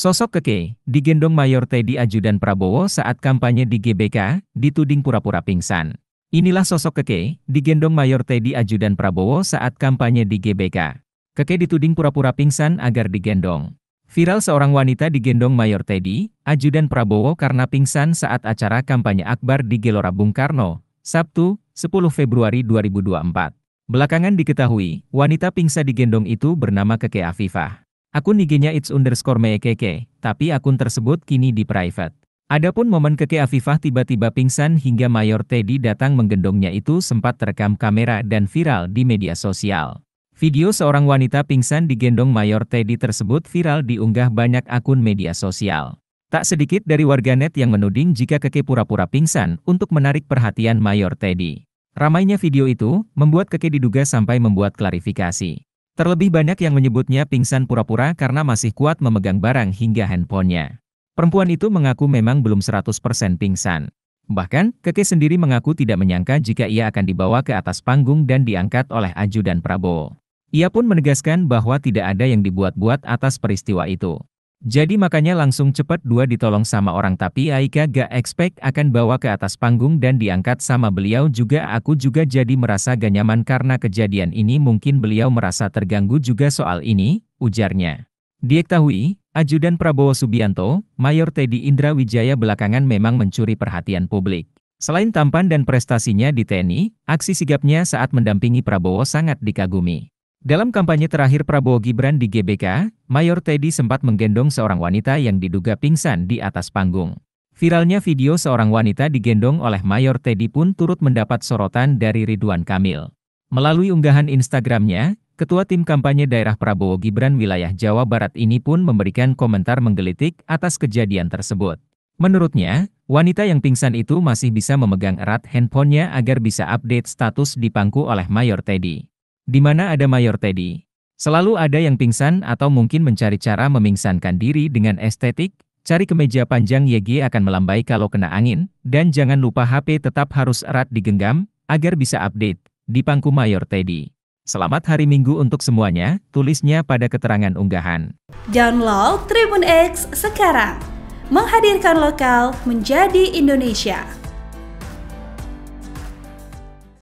Sosok Keke, digendong Mayor Teddy Ajudan Prabowo saat kampanye di GBK, dituding pura-pura pingsan. Inilah sosok Keke, digendong Mayor Teddy Ajudan Prabowo saat kampanye di GBK. Keke dituding pura-pura pingsan agar digendong. Viral seorang wanita digendong Mayor Teddy, Ajudan Prabowo karena pingsan saat acara kampanye akbar di Gelora Bung Karno, Sabtu, 10 Februari 2024. Belakangan diketahui, wanita pingsan digendong itu bernama Keke Afifah. Akun IG-nya it's underscore meekeke, tapi akun tersebut kini di private. Adapun momen Keke Afifah tiba-tiba pingsan hingga Mayor Teddy datang menggendongnya itu sempat terekam kamera dan viral di media sosial. Video seorang wanita pingsan digendong Mayor Teddy tersebut viral diunggah banyak akun media sosial. Tak sedikit dari warganet yang menuding jika Keke pura-pura pingsan untuk menarik perhatian Mayor Teddy. Ramainya video itu membuat Keke diduga sampai membuat klarifikasi. Terlebih banyak yang menyebutnya pingsan pura-pura karena masih kuat memegang barang hingga handphonenya. Perempuan itu mengaku memang belum 100% pingsan. Bahkan, Keke sendiri mengaku tidak menyangka jika ia akan dibawa ke atas panggung dan diangkat oleh Aju dan Prabowo. Ia pun menegaskan bahwa tidak ada yang dibuat-buat atas peristiwa itu. Jadi makanya langsung cepat dua ditolong sama orang tapi Aika gak expect akan bawa ke atas panggung dan diangkat sama beliau juga aku juga jadi merasa gak nyaman karena kejadian ini mungkin beliau merasa terganggu juga soal ini, ujarnya. Diketahui, Ajudan Prabowo Subianto, Mayor Teddy Indra Wijaya belakangan memang mencuri perhatian publik. Selain tampan dan prestasinya di TNI, aksi sigapnya saat mendampingi Prabowo sangat dikagumi. Dalam kampanye terakhir Prabowo Gibran di GBK, Mayor Teddy sempat menggendong seorang wanita yang diduga pingsan di atas panggung. Viralnya video seorang wanita digendong oleh Mayor Teddy pun turut mendapat sorotan dari Ridwan Kamil. Melalui unggahan Instagramnya, Ketua Tim Kampanye Daerah Prabowo Gibran wilayah Jawa Barat ini pun memberikan komentar menggelitik atas kejadian tersebut. Menurutnya, wanita yang pingsan itu masih bisa memegang erat handphonenya agar bisa update status dipangku oleh Mayor Teddy di mana ada Mayor Teddy. Selalu ada yang pingsan atau mungkin mencari cara memingsankan diri dengan estetik, cari kemeja panjang YG akan melambai kalau kena angin, dan jangan lupa HP tetap harus erat digenggam, agar bisa update, di pangku Mayor Teddy. Selamat hari Minggu untuk semuanya, tulisnya pada keterangan unggahan. Download Tribun X sekarang, menghadirkan lokal menjadi Indonesia.